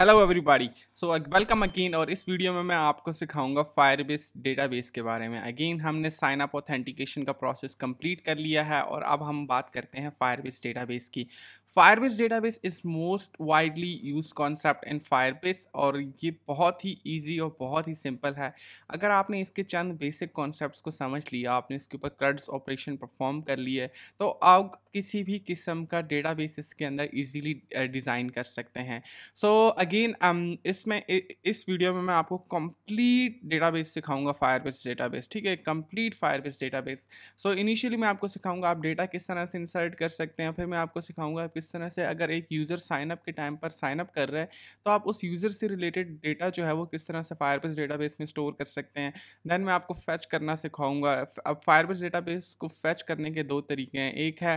hello everybody so welcome again और इस video में मैं आपको सिखाऊंगा फायरबेस डेटाबेस के बारे में अगेन हमने साइन अप ऑथेंटिकेशन का प्रोसेस कंप्लीट कर लिया है और अब हम बात करते हैं फायरबेस डेटाबेस की Firebase database is most widely use concept in Firebase और ये बहुत ही ईजी और बहुत ही सिंपल है अगर आपने इसके चंद बेसिक कॉन्सेप्ट को समझ लिया आपने इसके ऊपर क्रड्स ऑपरेशन परफॉर्म कर लिए तो आप किसी भी किस्म का डेटा बेस इसके अंदर ईजीली डिज़ाइन कर सकते हैं सो अगेन um, इसमें इस वीडियो में मैं आपको कम्प्लीट डेटा बेस सिखाऊंगा फायरबेस बेस ठीक है base Firebase base so initially मैं आपको सिखाऊंगा आप डेटा किस तरह से इंसर्ट कर सकते हैं फिर मैं आपको सिखाऊंगा किस तरह से अगर एक यूज़र साइनअप के टाइम पर साइनअप कर रहा है तो आप उस यूज़र से रिलेटेड डेटा जो है वो किस तरह से फायरबेस डेटाबेस में स्टोर कर सकते हैं दैन मैं आपको फैच करना सिखाऊंगा अब फायरबेस डेटाबेस को फैच करने के दो तरीके हैं एक है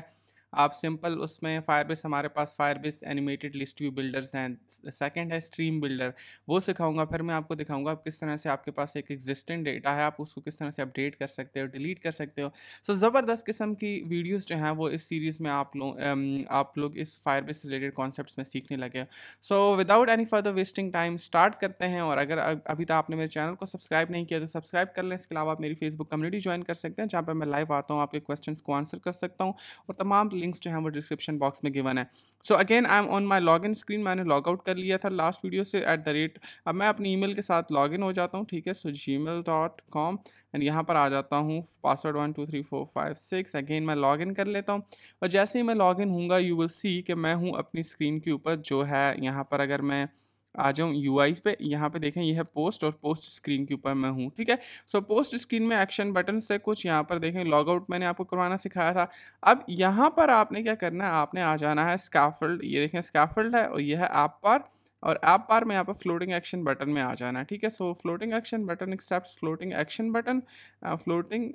आप सिंपल उसमें फायरबेस हमारे पास Firebase animated list view builders हैं सेकंड है स्ट्रीम बिल्डर वो सिखाऊंगा फिर मैं आपको दिखाऊंगा आप किस तरह से आपके पास एक एग्जिस्टेंट डेटा है आप उसको किस तरह से अपडेट कर सकते हो डिलीट कर सकते हो सो so, ज़बरदस्त किस्म की वीडियोज़ जो हैं वो इस सीरीज़ में आप लोग आप लोग इस फायरबेस रिलेटेड कॉन्सेप्ट में सीखने लगे so without any further wasting time start करते हैं और अगर अभी तक तो आपने मेरे चैनल को सब्सक्राइब नहीं किया तो सब्सक्राइब कर लें इसके अलावा आप मेरी फेसबुक कम्युनिटी ज्वाइन कर सकते हैं जहाँ पर मैं लाइव आता हूँ आपके क्वेश्चन को आंसर कर सकता हूँ और तमाम लिंक्स जो हैं वो डिस्क्रिप्शन बॉक्स में गिवन है so again I am on my log in screen मैंने लॉग आउट कर लिया था लास्ट वीडियो से एट द रेट अब मैं अपनी ईमेल के साथ लॉग इन हो जाता हूँ ठीक है so Gmail dot com and यहाँ पर आ जाता हूँ password one two three four five six again मैं लॉग इन कर लेता हूँ और जैसे ही मैं लॉग इन हूँगा यू विल सी कि मैं हूँ अपनी स्क्रीन के ऊपर जो है यहाँ पर अगर मैं आ जाऊँ यू पे यहाँ पे देखें यह है पोस्ट और पोस्ट स्क्रीन के ऊपर मैं हूँ ठीक है सो पोस्ट स्क्रीन में एक्शन बटन से कुछ यहाँ पर देखें लॉग आउट मैंने आपको करवाना सिखाया था अब यहाँ पर आपने क्या करना है आपने आ जाना है स्काफल्ड ये देखें स्काफल्ड है और यह है ऐप पर और ऐप पार में यहाँ पर फ्लोटिंग एक्शन बटन में आ जाना है ठीक है so floating action button except floating action button floating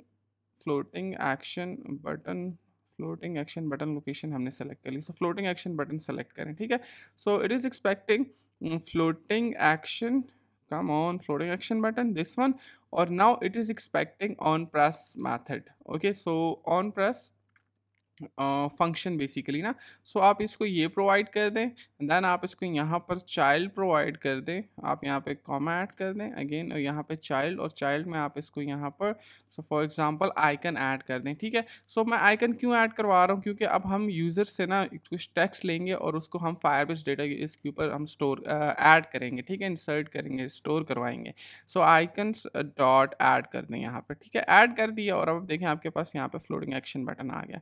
floating action button floating action button location हमने सेलेक्ट कर ली so floating action button select करें ठीक है so it is expecting Hmm, floating action come on floating action button this one or now it is expecting on press method okay so on press function basically ना so so, आप इसको ये provide कर दें then आप इसको यहाँ पर चाइल्ड प्रोवाइड कर दें आप यहाँ पे कॉमा ऐड कर दें अगेन और यहाँ पे चाइल्ड और चाइल्ड में आप इसको यहाँ पर so for example icon add कर दें ठीक है सो so, मैं आइकन क्यों ऐड करवा रहा हूँ क्योंकि अब हम यूज़र से ना कुछ टेक्स्ट लेंगे और उसको हम फायर बेस डेटा इसके ऊपर हम स्टोर ऐड करेंगे ठीक है इंसर्ट करेंगे स्टोर करवाएंगे सो आइकन डॉट ऐड कर दें यहाँ पर ठीक है ऐड कर दिया और अब देखें आपके पास यहाँ पर फ्लोडिंग एक्शन बटन आ गया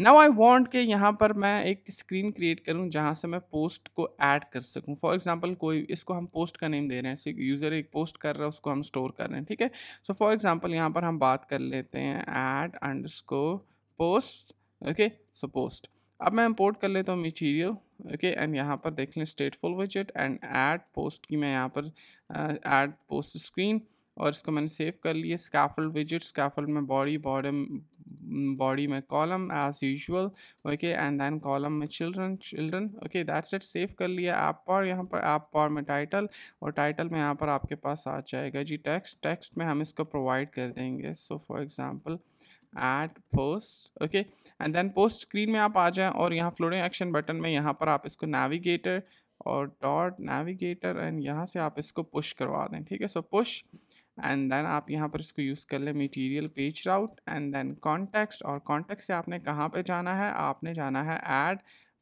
नाउ आई वांट के यहाँ पर मैं एक स्क्रीन क्रिएट करूँ जहाँ से मैं पोस्ट को ऐड कर सकूँ फॉर एग्जाम्पल कोई इसको हम पोस्ट का नेम दे रहे हैं यूज़र एक पोस्ट कर रहा है उसको हम स्टोर कर रहे हैं ठीक है सो फॉर एग्जाम्पल यहाँ पर हम बात कर लेते हैं add under post okay so post अब मैं इम्पोर्ट कर लेता हूँ मटीरियल ओके एंड यहाँ पर देख लें स्टेट फुल विजेट एंड ऐड पोस्ट की मैं यहाँ पर ऐड पोस्ट स्क्रीन और इसको मैंने सेव कर लिया स्काफल्ड विजिट स्कैफल्ड में body bottom body my column as usual okay and then column my children children okay that's it save कर लिया app पर यहाँ पर app पर में title और title में यहाँ पर आपके पास आ जाएगा जी text text में हम इसको provide कर देंगे so for example add post okay and then post screen में आप आ जाए और यहाँ फ्लोरिंग एक्शन बटन में यहाँ पर आप इसको नेविगेटर और डॉट नेविगेटर एंड यहाँ से आप इसको पुश करवा दें ठीक है सो पुश एंड देन आप यहाँ पर इसको यूज़ कर लें material page route and then context और कॉन्टेक्स्ट से आपने कहाँ पे जाना है आपने जाना है ऐड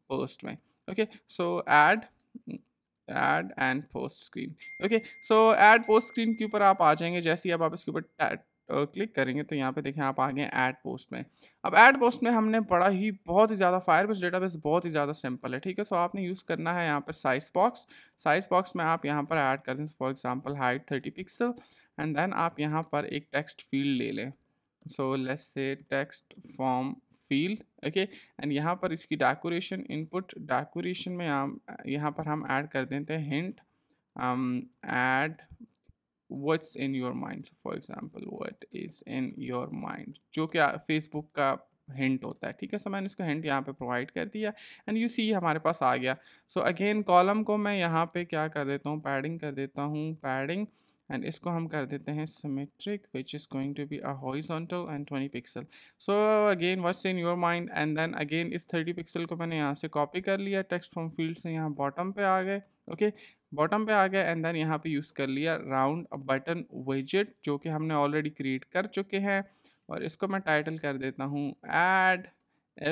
पोस्ट में okay so add add and post screen okay so add post screen के ऊपर आप आ जाएंगे जैसे ही अब आप इसके ऊपर क्लिक करेंगे तो यहाँ पे देखें आप आ गए ऐड पोस्ट में अब ऐड पोस्ट में हमने बड़ा ही बहुत ही ज़्यादा फायरबेस डेटाबेस बहुत ही ज़्यादा सिंपल है ठीक है सो आपने यूज़ करना है यहाँ पर साइज बॉक्स साइज बॉक्स में आप यहाँ पर ऐड कर दें for example height thirty pixel and then आप यहाँ पर एक टेक्स्ट फील्ड ले लें so let's say text form field okay and यहाँ पर इसकी डेकोरेशन इनपुट डेकोरेशन में यहाँ पर हम ऐड कर देते हैं hint add um, what's in your mind for example what is in your mind जो कि Facebook का हिंट होता है ठीक है सो मैंने इसका हिंट यहाँ पे प्रोवाइड कर दिया एंड यू सी हमारे पास आ गया सो अगेन कॉलम को मैं यहाँ पे क्या कर देता हूँ पैडिंग कर देता हूँ पैडिंग एंड इसको हम कर देते हैं symmetric which is going to be a horizontal and 20 pixel so again what's in your mind and then again is 30 pixel को मैंने यहाँ से कॉपी कर लिया टेक्स्ट फ्रॉम फील्ड से यहाँ बॉटम पे आ गए ओके बॉटम पे आ गया एंड देन यहाँ पे यूज़ कर लिया राउंड बटन वेजेट जो कि हमने ऑलरेडी क्रिएट कर चुके हैं और इसको मैं टाइटल कर देता हूँ add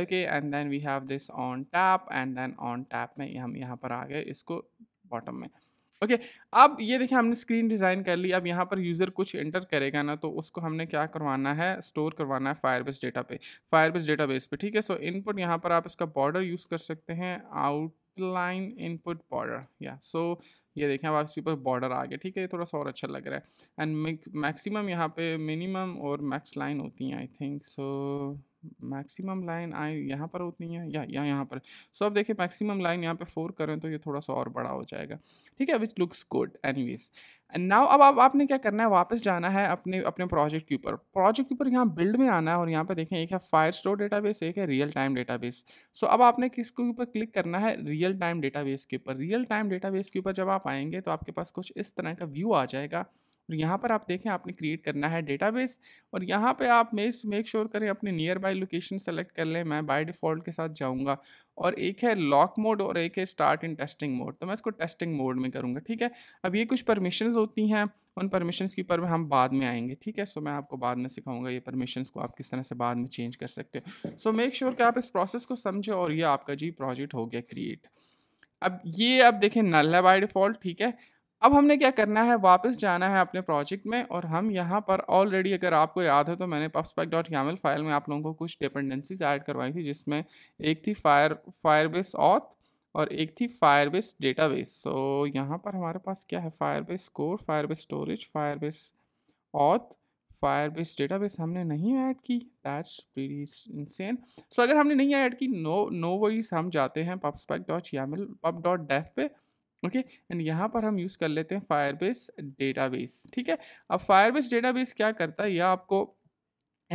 okay and then we have this on tap and then on tap में हम यहाँ पर आ गए इसको बॉटम में ओके okay, अब ये देखिए हमने स्क्रीन डिज़ाइन कर ली अब यहाँ पर यूज़र कुछ एंटर करेगा ना तो उसको हमने क्या करवाना है स्टोर करवाना है फायरबेस डेटा पे फायरबेस डेटाबेस पे ठीक है सो इनपुट यहाँ पर आप इसका बॉर्डर यूज़ कर सकते हैं आउट लाइन इनपुट बॉर्डर या सो ये देखें अब आपके ऊपर बॉर्डर आ गया ठीक है ये थोड़ा सा और अच्छा लग रहा है एंड मैक्सिमम यहाँ पे मिनिमम और मैक्स लाइन होती हैं I think so maximum line आई यहाँ पर होती है या या यहाँ पर सो so, अब देखिए मैक्सिमम लाइन यहाँ पे फोर करें तो ये थोड़ा सा और बड़ा हो जाएगा ठीक है which looks good any and now अब आप आपने क्या करना है वापस जाना है अपने अपने प्रोजेक्ट के ऊपर प्रोजेक्ट के ऊपर यहाँ बिल्ड में आना है और यहाँ पे देखें एक है फायर स्टोर बेस एक है रियल टाइम बेस सो अब आपने किसके ऊपर क्लिक करना है रियल टाइम बेस के ऊपर रियल टाइम बेस के ऊपर जब आप आएंगे तो आपके पास कुछ इस तरह का व्यू आ जाएगा और यहाँ पर आप देखें आपने क्रिएट करना है डेटाबेस और यहाँ पे आप मेक मेक श्योर करें अपने नियर बाय लोकेशन सेलेक्ट कर लें मैं बाय डिफ़ॉल्ट के साथ जाऊँगा और एक है लॉक मोड और एक है स्टार्ट इन टेस्टिंग मोड तो मैं इसको टेस्टिंग मोड में करूँगा ठीक है अब ये कुछ परमिशंस होती हैं उन परमिशंस के ऊपर हम बाद में आएंगे ठीक है सो मैं आपको बाद में सिखाऊंगा ये परमिशंस को आप किस तरह से बाद में चेंज कर सकते हो सो मेक श्योर कि आप इस प्रोसेस को समझें और ये आपका जी प्रोजेक्ट हो गया क्रिएट अब ये अब देखें नल है बाय डिफ़ॉल्ट ठीक है अब हमने क्या करना है वापस जाना है अपने प्रोजेक्ट में और हम यहाँ पर ऑलरेडी अगर आपको याद है तो मैंने पफ्सपैक डॉट यामल फाइल में आप लोगों को कुछ डिपेंडेंसीज ऐड करवाई थी जिसमें एक थी फायर फायरबेस ऑथ और एक थी फायरबेस डेटाबेस सो यहाँ पर हमारे पास क्या है Firebase core Firebase storage Firebase auth Firebase database हमने नहीं ऐड की दैट्स वेरी इंसेन सो अगर हमने नहीं ऐड की नो नो वरीज हम जाते हैं pubspec dot yaml pub dot dev पे ओके एंड यहाँ पर हम यूज़ कर लेते हैं फायरबेस डेटाबेस ठीक है अब फायरबेस डेटाबेस क्या करता है यह आपको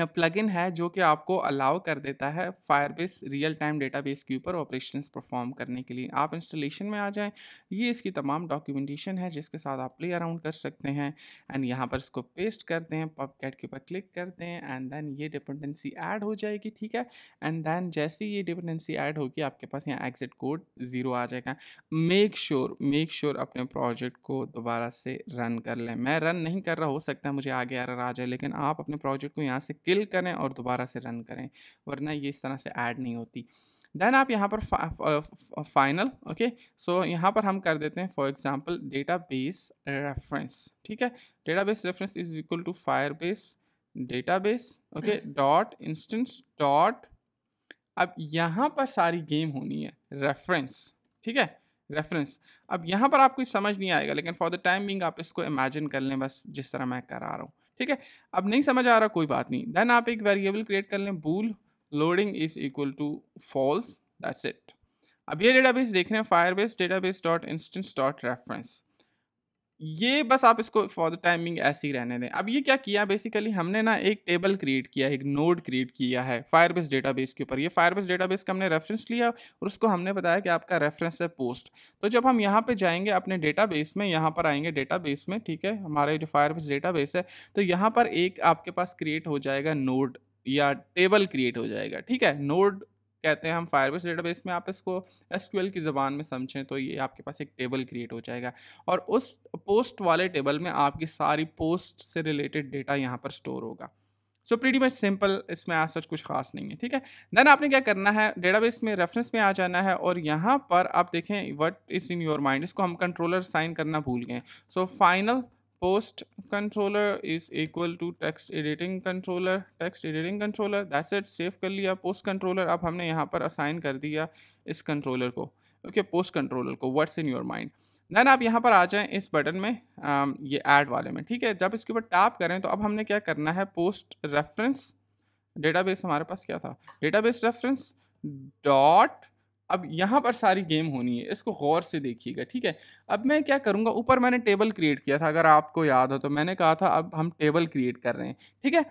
प्लगइन है जो कि आपको अलाउ कर देता है फायरबेस रियल टाइम डेटाबेस के ऊपर ऑपरेशंस परफॉर्म करने के लिए आप इंस्टॉलेशन में आ जाएं ये इसकी तमाम डॉक्यूमेंटेशन है जिसके साथ आप प्ले अराउंड कर सकते हैं एंड यहाँ पर इसको पेस्ट करते हैं पब कैट के ऊपर क्लिक करते हैं एंड देन ये डिपेंडेंसी ऐड हो जाएगी ठीक है एंड देन जैसे ये डिपेंडेंसी ऐड होगी आपके पास यहाँ एग्जिट कोड ज़ीरो आ जाएगा मेक श्योर मेक श्योर अपने प्रोजेक्ट को दोबारा से रन कर लें मैं रन नहीं कर रहा हो सकता है मुझे आगे आ रहा आ जाए लेकिन आप अपने प्रोजेक्ट को यहाँ से किल करें और दोबारा से रन करें वरना ये इस तरह से ऐड नहीं होती देन आप यहाँ पर फाइनल ओके सो यहाँ पर हम कर देते हैं फॉर एग्जांपल डेटाबेस रेफरेंस ठीक है database reference is equal to fire database okay dot instance dot अब यहाँ पर सारी गेम होनी है रेफरेंस ठीक है रेफरेंस अब यहाँ पर आपको समझ नहीं आएगा लेकिन फॉर द टाइम बिंग आप इसको इमेजिन कर लें बस जिस तरह मैं करा रहा हूँ ठीक है अब नहीं समझ आ रहा कोई बात नहीं देन आप एक वेरिएबल क्रिएट कर लें bool loading is equal to false that's it अब ये डेटाबेस देख रहे हैं Firebase database dot instance dot reference ये बस आप इसको फॉर द टाइमिंग ऐसे ही रहने दें अब ये क्या किया बेसिकली हमने ना एक टेबल क्रिएट किया एक नोड क्रिएट किया है फायरबेस डेटाबेस के ऊपर ये फायरबेस डेटाबेस का हमने रेफरेंस लिया और उसको हमने बताया कि आपका रेफरेंस है पोस्ट तो जब हम यहाँ पे जाएंगे अपने डेटाबेस में यहाँ पर आएंगे डेटाबेस में ठीक है हमारे जो फायरबेस डेटाबेस है तो यहाँ पर एक आपके पास क्रिएट हो जाएगा नोड या टेबल क्रिएट हो जाएगा ठीक है नोड कहते हैं हम फायरबेस डेटाबेस में आप इसको एस की ज़बान में समझें तो ये आपके पास एक टेबल क्रिएट हो जाएगा और उस पोस्ट वाले टेबल में आपकी सारी पोस्ट से रिलेटेड डेटा यहाँ पर स्टोर होगा सो प्रीटी मच सिंपल इसमें आज सच कुछ खास नहीं है ठीक है देन आपने क्या करना है डेटाबेस में रेफरेंस में आ जाना है और यहाँ पर आप देखें what is in your mind इसको हम कंट्रोलर साइन करना भूल गए so final post controller is equal to text editing controller text editing controller that's it save कर लिया post controller अब हमने यहाँ पर assign कर दिया इस controller को okay post controller को what's in your mind then आप यहाँ पर आ जाएँ इस बटन में आ, ये ऐड वाले में ठीक है जब इसके ऊपर टैप करें तो अब हमने क्या करना है पोस्ट रेफरेंस डेटाबेस हमारे पास क्या था डेटाबेस रेफरेंस डॉट अब यहाँ पर सारी गेम होनी है इसको गौर से देखिएगा ठीक है अब मैं क्या करूँगा ऊपर मैंने टेबल क्रिएट किया था अगर आपको याद हो तो मैंने कहा था अब हम टेबल क्रिएट कर रहे हैं ठीक है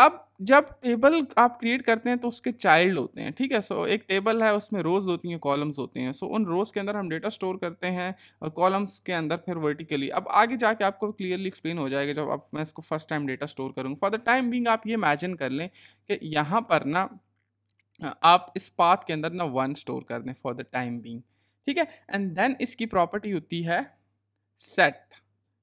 अब जब टेबल आप क्रिएट करते हैं तो उसके चाइल्ड होते हैं ठीक है सो एक टेबल है उसमें रोज़ होती हैं कॉलम्स होते हैं सो उन रोज़ के अंदर हम डेटा स्टोर करते हैं और कॉलम्स के अंदर फिर वर्टिकली अब आगे जाके आपको क्लियरली एक्सप्लेन हो जाएगा जब आप मैं इसको फर्स्ट टाइम डेटा स्टोर करूँगा फॉर द टाइम बिंग आप ये इमेजिन कर लें कि यहाँ पर ना आप इस पाथ के अंदर ना वन स्टोर कर दें फॉर द टाइम बींग ठीक है एंड देन इसकी प्रॉपर्टी होती है सेट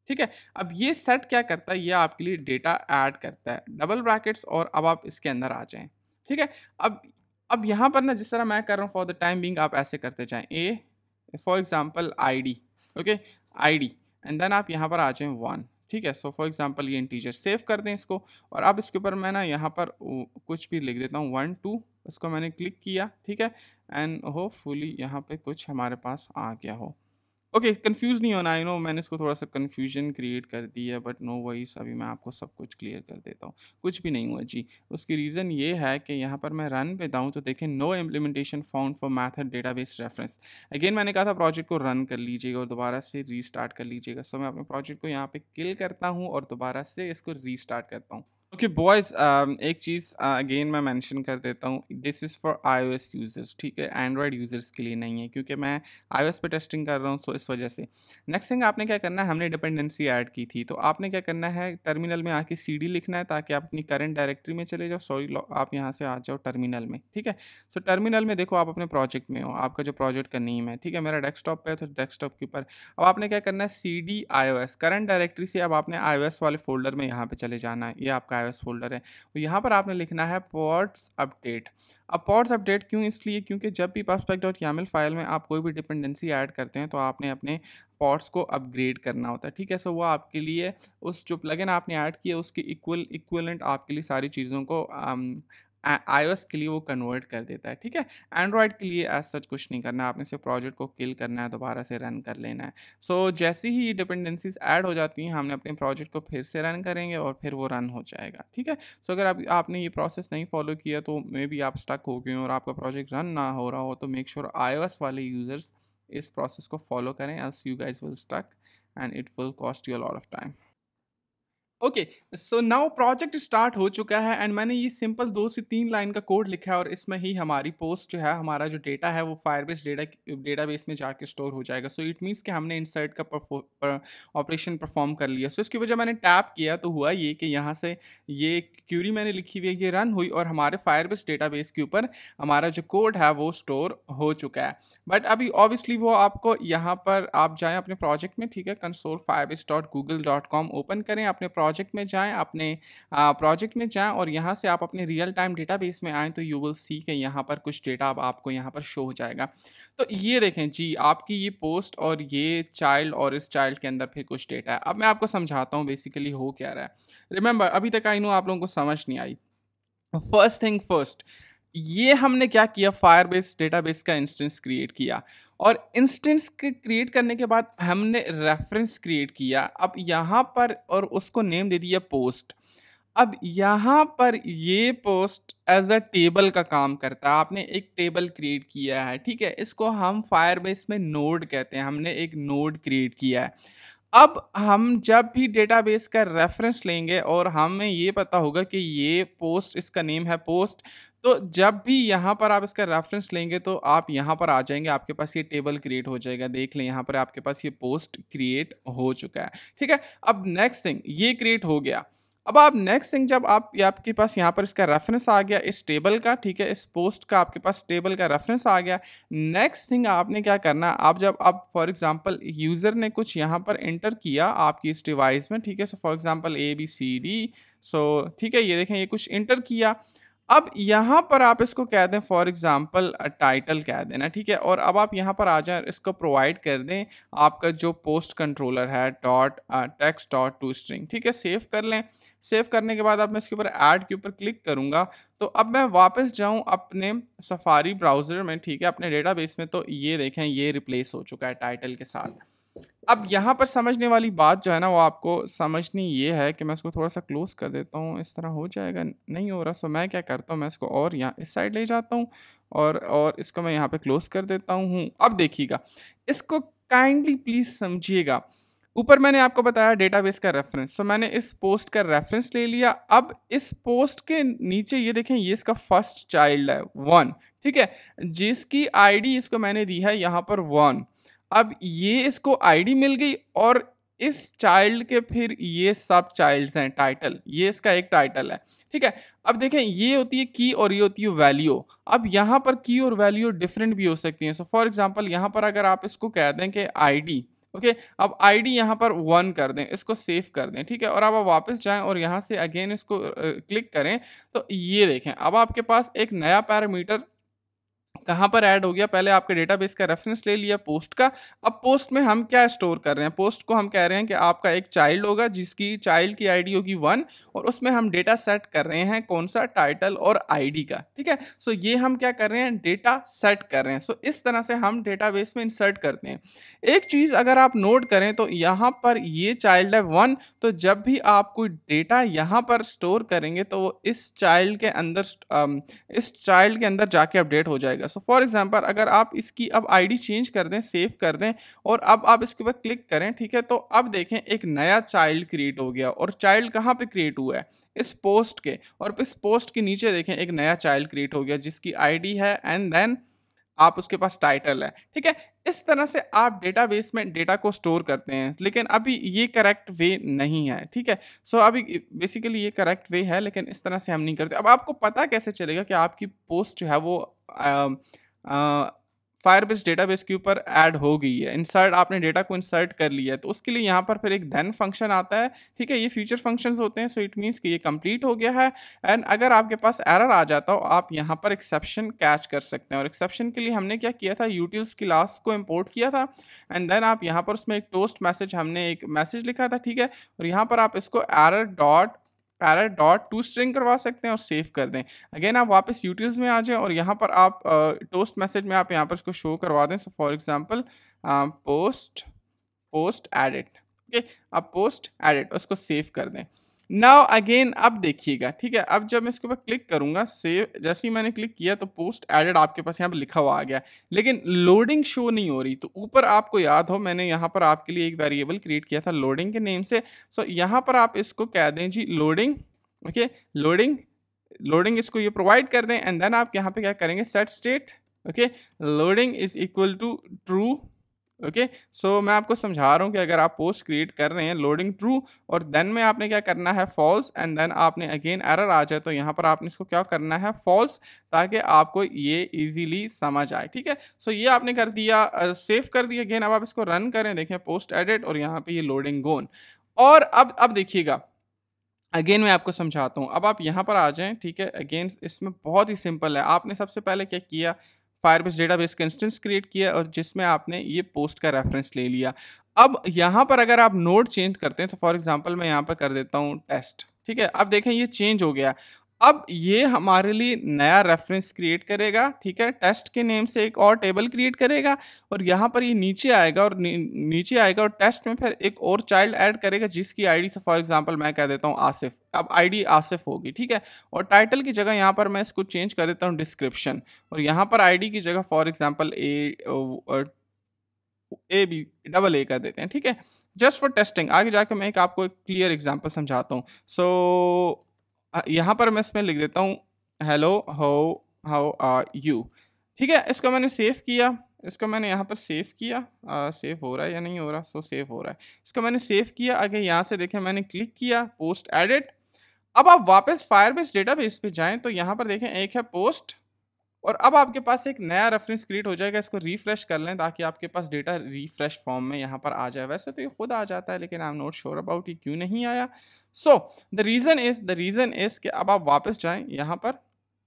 ठीक है अब ये सेट क्या करता है ये आपके लिए डेटा ऐड करता है डबल ब्रैकेट्स और अब आप इसके अंदर आ जाएं ठीक है अब अब यहाँ पर ना जिस तरह मैं कर रहा हूँ फॉर द टाइम बिंग आप ऐसे करते जाएं a for example ID okay ID and then आप यहाँ पर आ जाएं वन ठीक है सो फॉर एग्जांपल ये इंटीजर सेव कर दें इसको और अब इसके ऊपर मैं ना यहाँ पर कुछ भी लिख देता हूँ वन टू उसको मैंने क्लिक किया ठीक है एंड होपफुली यहाँ पे कुछ हमारे पास आ गया हो ओके okay, कंफ्यूज नहीं होना आई नो मैंने इसको थोड़ा सा कंफ्यूजन क्रिएट कर दी है बट नो वरीज अभी मैं आपको सब कुछ क्लियर कर देता हूँ कुछ भी नहीं हुआ जी उसकी रीज़न ये है कि यहाँ पर मैं रन पे दाऊँ तो देखें no implementation found for method database reference again मैंने कहा था प्रोजेक्ट को रन कर लीजिएगा और दोबारा से रीस्टार्ट कर लीजिएगा सो so, मैं अपने प्रोजेक्ट को यहाँ पर किल करता हूँ और दोबारा से इसको रीस्टार्ट करता हूँ ओके बॉयज um, एक चीज़ अगेन uh, मैं मेंशन कर देता हूँ this is for iOS users ठीक है एंड्रॉयड यूज़र्स के लिए नहीं है क्योंकि मैं आईओएस पे टेस्टिंग कर रहा हूँ सो इस वजह से नेक्स्ट थिंग आपने क्या करना है हमने डिपेंडेंसी ऐड की थी तो आपने क्या करना है टर्मिनल में आके सी लिखना है ताकि आप अपनी करंट डायरेक्ट्री में चले जाओ सॉरी आप यहाँ से आ जाओ टर्मिनल में ठीक है सो so, टर्मिनल में देखो आप अपने प्रोजेक्ट में हो आपका जो प्रोजेक्ट का नेम है ठीक है मेरा डेस्कटॉप पे है तो डेस्कटॉप के ऊपर अब आपने क्या करना है सी डी करंट डायरेक्टरी से अब आपने आई वाले फोल्डर में यहाँ पर चले जाना है ये आपका iOS फोल्डर है तो यहाँ पर आपने लिखना है पॉट्स अपडेट अब पॉट्स अपडेट क्यों इसलिए क्योंकि जब भी पासपैक डॉट यामिल फाइल में आप कोई भी डिपेंडेंसी ऐड करते हैं तो आपने अपने पॉट्स को अपग्रेड करना होता है ठीक है सो वो आपके लिए उस जो प्लगइन आपने ऐड किया उसके इक्वल इक्वलेंट आपके लिए सारी चीज़ों को um, आई के लिए वो कन्वर्ट कर देता है ठीक है एंड्रॉयड के लिए एज सच कुछ नहीं करना आपने सिर्फ प्रोजेक्ट को किल करना है दोबारा से रन कर लेना है सो so, जैसे ही ये डिपेंडेंसीज ऐड हो जाती हैं हमने अपने प्रोजेक्ट को फिर से रन करेंगे और फिर वो रन हो जाएगा ठीक है सो so, अगर आप, आपने ये प्रोसेस नहीं फॉलो किया तो मे बी आप स्टक हो गए और आपका प्रोजेक्ट रन ना हो रहा हो तो मेक श्योर आई वाले यूज़र्स इस प्रोसेस को फॉलो करें else you guys will stuck and it will cost you lot of time okay so now project start हो चुका है एंड मैंने ये सिंपल दो से तीन लाइन का कोड लिखा है और इसमें ही हमारी पोस्ट जो है हमारा जो डेटा है वो फायरबेस डेटा डेटाबेस में जाके स्टोर हो जाएगा सो इट मीन्स कि हमने इंसर्ट का ऑपरेशन परफॉर्म कर लिया सो so, इसकी वजह मैंने टैप किया तो हुआ ये कि यहाँ से ये क्यूरी मैंने लिखी हुई है ये रन हुई और हमारे फायरबेस बेस के ऊपर हमारा जो कोड है वो स्टोर हो चुका है बट अभी ऑब्वियसली वो आपको यहाँ पर आप जाएँ अपने प्रोजेक्ट में ठीक है console Firebase dot Google dot com open करें अपने प्रोजेक्ट में जाएं अपने प्रोजेक्ट में जाएं और यहाँ से आप अपने रियल टाइम डेटा में आएँ तो यू विल सी के यहाँ पर कुछ डेटा अब आपको यहाँ पर शो हो जाएगा तो ये देखें जी आपकी ये पोस्ट और ये चाइल्ड और इस चाइल्ड के अंदर फिर कुछ डेटा है अब मैं आपको समझाता हूँ बेसिकली हो क्या रहा है रिमेंबर अभी तक आई नो आप लोगों को समझ नहीं आई फर्स्ट थिंग फर्स्ट ये हमने क्या किया फायरबेस बेस का इंस्टेंस क्रिएट किया और इंस्टेंस क्रिएट करने के बाद हमने रेफरेंस क्रिएट किया अब यहाँ पर और उसको नेम दे दिया पोस्ट अब यहाँ पर ये पोस्ट एज अ टेबल का काम करता है आपने एक टेबल क्रिएट किया है ठीक है इसको हम फायरबेस में नोड कहते हैं हमने एक नोड क्रिएट किया है अब हम जब भी डेटाबेस का रेफरेंस लेंगे और हमें ये पता होगा कि ये पोस्ट इसका नेम है पोस्ट तो जब भी यहाँ पर आप इसका रेफरेंस लेंगे तो आप यहाँ पर आ जाएंगे आपके पास ये टेबल क्रिएट हो जाएगा देख लें यहाँ पर आपके पास ये पोस्ट क्रिएट हो चुका है ठीक है अब नेक्स्ट थिंग ये क्रिएट हो गया अब आप नेक्स्ट थिंग जब आप आपके पास यहाँ पर इसका रेफरेंस आ गया इस टेबल का ठीक है इस पोस्ट का आपके पास टेबल का रेफरेंस आ गया नेक्स्ट थिंग आपने क्या करना आप जब आप फॉर एग्जांपल यूज़र ने कुछ यहाँ पर एंटर किया आपकी इस डिवाइस में ठीक है so for example A B C D so ठीक है ये देखें ये कुछ इंटर किया अब यहाँ पर आप इसको कह दें फॉर एग्ज़ाम्पल टाइटल कह देना ठीक है और अब आप यहाँ पर आ जाए इसको प्रोवाइड कर दें आपका जो पोस्ट कंट्रोलर है dot text dot to string ठीक है सेव कर लें सेव करने के बाद अब मैं इसके ऊपर ऐड के ऊपर क्लिक करूँगा तो अब मैं वापस जाऊँ अपने सफारी ब्राउज़र में ठीक है अपने डेटा में तो ये देखें ये रिप्लेस हो चुका है टाइटल के साथ अब यहाँ पर समझने वाली बात जो है ना वो आपको समझनी ये है कि मैं इसको थोड़ा सा क्लोज कर देता हूँ इस तरह हो जाएगा नहीं हो रहा सो मैं क्या करता हूँ मैं इसको और यहाँ इस साइड ले जाता हूँ और और इसको मैं यहाँ पे क्लोज कर देता हूँ अब देखिएगा इसको काइंडली प्लीज़ समझिएगा ऊपर मैंने आपको बताया डेटाबेस का रेफरेंस तो मैंने इस पोस्ट का रेफरेंस ले लिया अब इस पोस्ट के नीचे ये देखें ये इसका फर्स्ट चाइल्ड है वन ठीक है जिसकी आईडी इसको मैंने दी है यहाँ पर वन अब ये इसको आईडी मिल गई और इस चाइल्ड के फिर ये सब चाइल्ड्स हैं टाइटल ये इसका एक टाइटल है ठीक है अब देखें ये होती है की और ये होती है वैल्यू अब यहाँ पर की और वैल्यू डिफरेंट भी हो सकती हैं सो फॉर एग्जांपल यहाँ पर अगर आप इसको कह दें कि आईडी ओके अब आईडी यहाँ पर वन कर दें इसको सेव कर दें ठीक है और अब आप वापस जाएं और यहाँ से अगेन इसको क्लिक करें तो ये देखें अब आपके पास एक नया पैरामीटर कहाँ पर ऐड हो गया पहले आपके डेटाबेस का रेफरेंस ले लिया पोस्ट का अब पोस्ट में हम क्या स्टोर कर रहे हैं पोस्ट को हम कह रहे हैं कि आपका एक चाइल्ड होगा जिसकी चाइल्ड की आईडी होगी वन और उसमें हम डेटा सेट कर रहे हैं कौन सा टाइटल और आईडी का ठीक है सो ये हम क्या कर रहे हैं डेटा सेट कर रहे हैं सो इस तरह से हम बेस में इंसर्ट करते हैं एक चीज़ अगर आप नोट करें तो यहाँ पर ये चाइल्ड है वन तो जब भी आप कोई डेटा यहाँ पर स्टोर करेंगे तो वो इस चाइल्ड के अंदर इस चाइल्ड के अंदर जाके अपडेट हो जाएगा जाएगा सो फॉर एग्जांपल अगर आप इसकी अब आईडी चेंज कर दें सेव कर दें और अब आप इसके ऊपर क्लिक करें ठीक है तो अब देखें एक नया चाइल्ड क्रिएट हो गया और चाइल्ड कहाँ पे क्रिएट हुआ है इस पोस्ट के और इस पोस्ट के नीचे देखें एक नया चाइल्ड क्रिएट हो गया जिसकी आईडी है एंड देन आप उसके पास टाइटल है ठीक है इस तरह से आप डेटाबेस में डेटा को स्टोर करते हैं लेकिन अभी ये करेक्ट वे नहीं है ठीक है सो so अभी बेसिकली ये करेक्ट वे है लेकिन इस तरह से हम नहीं करते अब आपको पता कैसे चलेगा कि आपकी पोस्ट जो है वो फायरबेस um, डेटाबेस uh, के ऊपर ऐड हो गई है इंसर्ट आपने डेटा को इंसर्ट कर लिया है तो उसके लिए यहाँ पर फिर एक धन फंक्शन आता है ठीक है ये फ्यूचर फंक्शंस होते हैं सो इट मीन्स कि ये कंप्लीट हो गया है एंड अगर आपके पास एरर आ जाता हो आप यहाँ पर एक्सेप्शन कैच कर सकते हैं और एक्सेप्शन के लिए हमने क्या किया था यूटिल्स की लास्ट को इम्पोर्ट किया था एंड देन आप यहाँ पर उसमें एक टोस्ट मैसेज हमने एक मैसेज लिखा था ठीक है और यहाँ पर आप इसको error dot para dot to string करवा सकते हैं और सेव कर दें अगेन आप वापस यूटिल्स में आ जाएं और यहाँ पर आप टोस्ट uh, मैसेज में आप यहाँ पर इसको शो करवा दें so for example post post edit okay आप पोस्ट एडिट उसको सेव कर दें नाउ अगेन अब देखिएगा ठीक है अब जब मैं इसके ऊपर क्लिक करूंगा सेव जैसे ही मैंने क्लिक किया तो पोस्ट एडेड आपके पास यहाँ पर लिखा हुआ आ गया लेकिन लोडिंग शो नहीं हो रही तो ऊपर आपको याद हो मैंने यहाँ पर आपके लिए एक वेरिएबल क्रिएट किया था लोडिंग के नेम से सो so, यहाँ पर आप इसको कह दें जी लोडिंग ओके लोडिंग लोडिंग इसको ये प्रोवाइड कर दें एंड देन आप यहाँ पर क्या करेंगे set state okay loading is equal to true okay so मैं आपको समझा रहा हूँ कि अगर आप पोस्ट क्रिएट कर रहे हैं लोडिंग ट्रू और देन में आपने क्या करना है फॉल्स एंड देन आपने अगेन एरर आ जाए तो यहाँ पर आपने इसको क्या करना है फॉल्स ताकि आपको ये इजीली समझ आए ठीक है सो so, ये आपने कर दिया सेव uh, कर दिया अगेन अब आप इसको रन करें देखें पोस्ट एडिट और यहाँ पर ये लोडिंग गोन और अब अब देखिएगा अगेन मैं आपको समझाता हूँ अब आप यहाँ पर आ जाएँ ठीक है अगेन इसमें बहुत ही सिंपल है आपने सबसे पहले क्या किया फायरबेस डेटाबेस का इंस्टेंस क्रिएट किया और जिसमें आपने ये पोस्ट का रेफरेंस ले लिया अब यहाँ पर अगर आप नोड चेंज करते हैं तो फॉर एग्जाम्पल मैं यहाँ पर कर देता हूँ टेस्ट ठीक है अब देखें ये चेंज हो गया अब ये हमारे लिए नया रेफरेंस क्रिएट करेगा ठीक है टेस्ट के नेम से एक और टेबल क्रिएट करेगा और यहाँ पर ये नीचे आएगा और नी, नीचे आएगा और टेस्ट में फिर एक और चाइल्ड ऐड करेगा जिसकी आईडी से फॉर एग्जांपल मैं कह देता हूँ आसिफ अब आईडी आसिफ होगी ठीक है और टाइटल की जगह यहाँ पर मैं इसको चेंज कर देता हूँ डिस्क्रिप्शन और यहाँ पर आई की जगह for example A A B double A कर देते हैं ठीक है जस्ट फॉर टेस्टिंग आगे जाके मैं एक आपको एक क्लियर एग्जाम्पल समझाता हूँ सो so, यहाँ पर मैं इसमें लिख देता हूँ hello how how are you ठीक है इसको मैंने सेव किया इसको मैंने यहाँ पर सेव किया आ, सेव हो रहा है या नहीं हो रहा सो सेव हो रहा है इसको मैंने सेव किया आगे यहाँ से देखें मैंने क्लिक किया पोस्ट एडिट अब आप वापस फायरबेस डेटाबेस पे जाएं तो यहाँ पर देखें एक है पोस्ट और अब आपके पास एक नया रेफरेंस क्रिएट हो जाएगा इसको रिफ्रेश कर लें ताकि आपके पास डेटा रिफ्रेश फॉर्म में यहाँ पर आ जाए वैसे तो ये खुद आ जाता है लेकिन I am not sure about ये क्यों नहीं आया so the reason is the reason is कि अब आप वापस जाएं यहाँ पर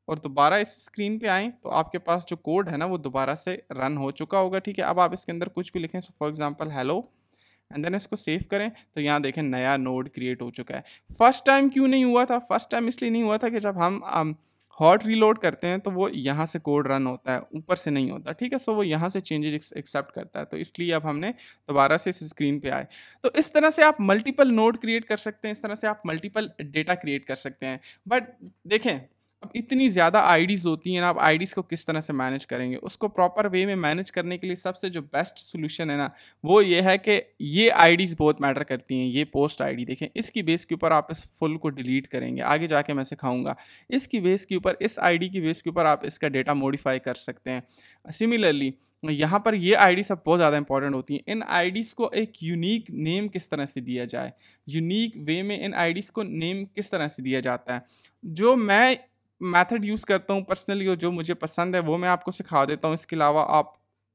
और दोबारा इस स्क्रीन पे आएं तो आपके पास जो कोड है ना वो दोबारा से रन हो चुका होगा ठीक है अब आप इसके अंदर कुछ भी लिखें so for example hello and then इसको सेव करें तो यहाँ देखें नया नोड क्रिएट हो चुका है फर्स्ट टाइम क्यों नहीं हुआ था फर्स्ट टाइम इसलिए नहीं हुआ था कि जब हम, हम um, हॉट रीलोड करते हैं तो वो यहाँ से कोड रन होता है ऊपर से नहीं होता ठीक है सो वो यहाँ से चेंजेस एक्सेप्ट करता है तो इसलिए अब हमने दोबारा से इस स्क्रीन पे आए तो इस तरह से आप मल्टीपल नोड क्रिएट कर सकते हैं इस तरह से आप मल्टीपल डेटा क्रिएट कर सकते हैं बट देखें अब इतनी ज़्यादा आईडीज़ होती हैं ना आप आईडीज़ को किस तरह से मैनेज करेंगे उसको प्रॉपर वे में मैनेज करने के लिए सबसे जो बेस्ट सोल्यूशन है ना वो ये है कि ये आईडीज़ बहुत मैटर करती हैं ये पोस्ट आईडी देखें इसकी बेस के ऊपर आप इस फुल को डिलीट करेंगे आगे जाके मैं सिखाऊंगा इसकी बेस के ऊपर इस आई की बेस के ऊपर आप इसका डेटा मोडिफाई कर सकते हैं सिमिलरली यहाँ पर ये आई सब बहुत ज़्यादा इंपॉर्टेंट होती हैं इन आई को एक यूनिक नेम किस तरह से दिया जाए यूनिक वे में इन आई को नेम किस तरह से दिया जाता है जो मैं मेथड यूज़ करता हूँ पर्सनली और जो मुझे पसंद है वो मैं आपको सिखा देता हूँ इसके अलावा आप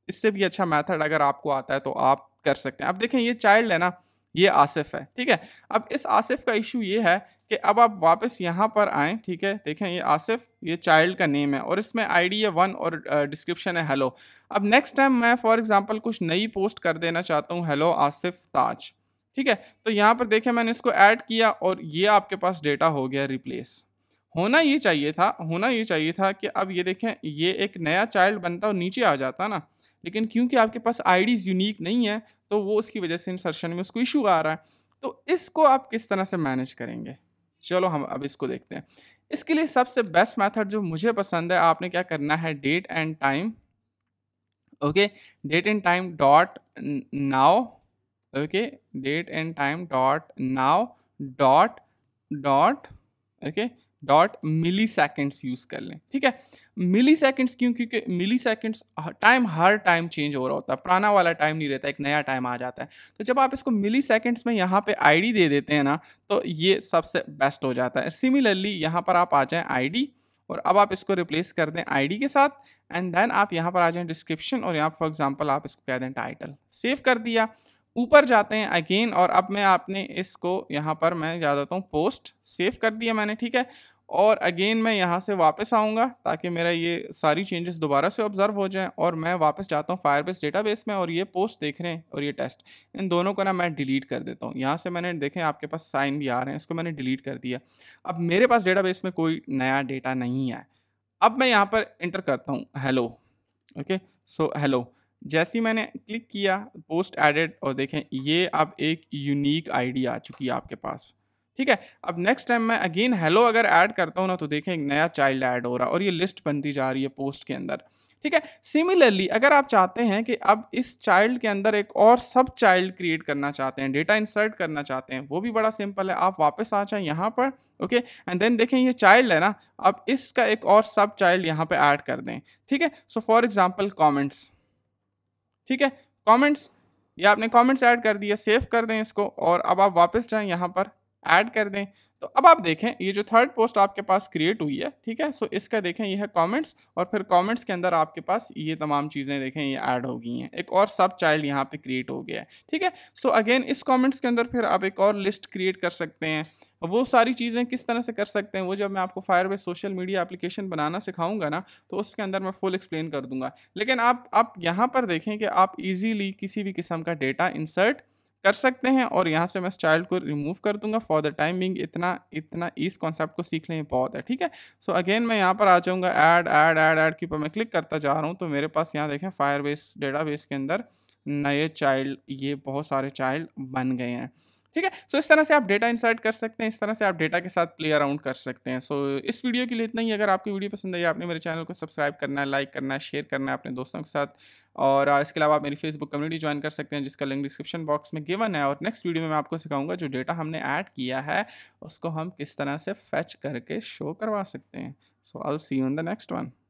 इससे भी अच्छा मेथड अगर आपको आता है तो आप कर सकते हैं अब देखें ये चाइल्ड है ना ये आसिफ है ठीक है अब इस आसिफ का इशू ये है कि अब आप वापस यहाँ पर आएँ ठीक है देखें ये आसिफ ये चाइल्ड का नेम है और इसमें आईडी है वन और डिस्क्रिप्शन है हेलो अब नेक्स्ट टाइम मैं फॉर एग्जांपल कुछ नई पोस्ट कर देना चाहता हूँ हेलो आसिफ ताज ठीक है तो यहाँ पर देखें मैंने इसको ऐड किया और ये आपके पास डेटा हो गया रिप्लेस होना ये चाहिए था होना ये चाहिए था कि अब ये देखें ये एक नया चाइल्ड बनता और नीचे आ जाता ना लेकिन क्योंकि आपके पास आईडीज़ यूनिक नहीं है तो वो उसकी वजह से इंसर्शन में उसको इशू आ रहा है तो इसको आप किस तरह से मैनेज करेंगे चलो हम अब इसको देखते हैं इसके लिए सबसे बेस्ट मेथड जो मुझे पसंद है आपने क्या करना है date and time okay date and time dot now okay date and time dot now dot dot okay dot milliseconds use कर लें ठीक है मिली सेकेंड्स क्यों क्योंकि मिली सेकेंड्स टाइम हर टाइम चेंज हो रहा होता है पुराना वाला टाइम नहीं रहता एक नया टाइम आ जाता है तो जब आप इसको मिली सेकेंड्स में यहाँ पे आईडी दे देते हैं ना तो ये सबसे बेस्ट हो जाता है सिमिलरली यहाँ पर आप आ जाएँ आईडी और अब आप इसको रिप्लेस कर दें आई के साथ एंड देन आप यहाँ पर आ जाएँ डिस्क्रिप्शन और यहाँ फॉर एग्जाम्पल आप इसको कह दें टाइटल सेव कर दिया ऊपर जाते हैं अगेन और अब मैं आपने इसको यहाँ पर मैं जाता हूँ पोस्ट सेव कर दिया मैंने ठीक है और अगेन मैं यहाँ से वापस आऊँगा ताकि मेरा ये सारी चेंजेस दोबारा से ऑब्जर्व हो जाएं और मैं वापस जाता हूँ फायरबेस डेटाबेस में और ये पोस्ट देख रहे हैं और ये टेस्ट इन दोनों को ना मैं डिलीट कर देता हूँ यहाँ से मैंने देखें आपके पास साइन भी आ रहे हैं इसको मैंने डिलीट कर दिया अब मेरे पास डेटा में कोई नया डेटा नहीं है अब मैं यहाँ पर इंटर करता हूँ हेलो ओके सो हेलो जैसे ही मैंने क्लिक किया पोस्ट एडेड और देखें ये अब एक यूनिक आईडी आ चुकी है आपके पास ठीक है अब नेक्स्ट टाइम मैं अगेन हेलो अगर ऐड करता हूँ ना तो देखें एक नया चाइल्ड ऐड हो रहा है और ये लिस्ट बनती जा रही है पोस्ट के अंदर ठीक है सिमिलरली अगर आप चाहते हैं कि अब इस चाइल्ड के अंदर एक और सब चाइल्ड क्रिएट करना चाहते हैं डेटा इंसर्ट करना चाहते हैं वो भी बड़ा सिंपल है आप वापस आ जाए यहाँ पर ओके एंड देन देखें ये चाइल्ड है ना अब इसका एक और सब चाइल्ड यहाँ पे ऐड कर दें ठीक है सो फॉर एग्जाम्पल कॉमेंट्स ठीक है कॉमेंट्स या आपने कॉमेंट्स ऐड कर दिया सेव कर दें इसको और अब आप वापस जाए यहाँ पर ऐड कर दें तो अब आप देखें ये जो थर्ड पोस्ट आपके पास क्रिएट हुई है ठीक है सो इसका देखें ये है कमेंट्स और फिर कमेंट्स के अंदर आपके पास ये तमाम चीज़ें देखें ये ऐड हो गई हैं एक और सब चाइल्ड यहाँ पे क्रिएट हो गया है ठीक है सो अगेन इस कमेंट्स के अंदर फिर आप एक और लिस्ट क्रिएट कर सकते हैं वो सारी चीज़ें किस तरह से कर सकते हैं वो जब मैं आपको वे सोशल मीडिया एप्लीकेशन बनाना सिखाऊंगा ना तो उसके अंदर मैं फुल एक्सप्लेन कर दूंगा लेकिन आप आप यहाँ पर देखें कि आप इजीली किसी भी किस्म का डेटा इंसर्ट कर सकते हैं और यहाँ से मैं इस चाइल्ड को रिमूव कर दूंगा फॉर द टाइम बिंग इतना इतना इस कॉन्सेप्ट को सीख लें बहुत है ठीक है सो so अगेन मैं यहाँ पर आ जाऊँगा ऐड ऐड ऐड ऐड के ऊपर मैं क्लिक करता जा रहा हूँ तो मेरे पास यहाँ देखें फायर बेस डेटा बेस के अंदर नए चाइल्ड ये बहुत सारे चाइल्ड बन गए हैं ठीक है सो इस तरह से आप डेटा इंसर्ट कर सकते हैं इस तरह से आप डेटा के साथ प्ले अराउंड कर सकते हैं सो so, इस वीडियो के लिए इतना ही अगर आपकी वीडियो पसंद आई आपने मेरे चैनल को सब्सक्राइब करना है लाइक करना है शेयर करना है अपने दोस्तों के साथ और इसके अलावा आप मेरी फेसबुक कम्युनिटी ज्वाइन कर सकते हैं जिसका लिंक डिस्क्रिप्शन बॉक्स में गिवन है और नेक्स्ट वीडियो में मैं आपको सिखाऊंगा जो डेटा हमने ऐड किया है उसको हम किस तरह से फैच करके शो करवा सकते हैं so I see in the next one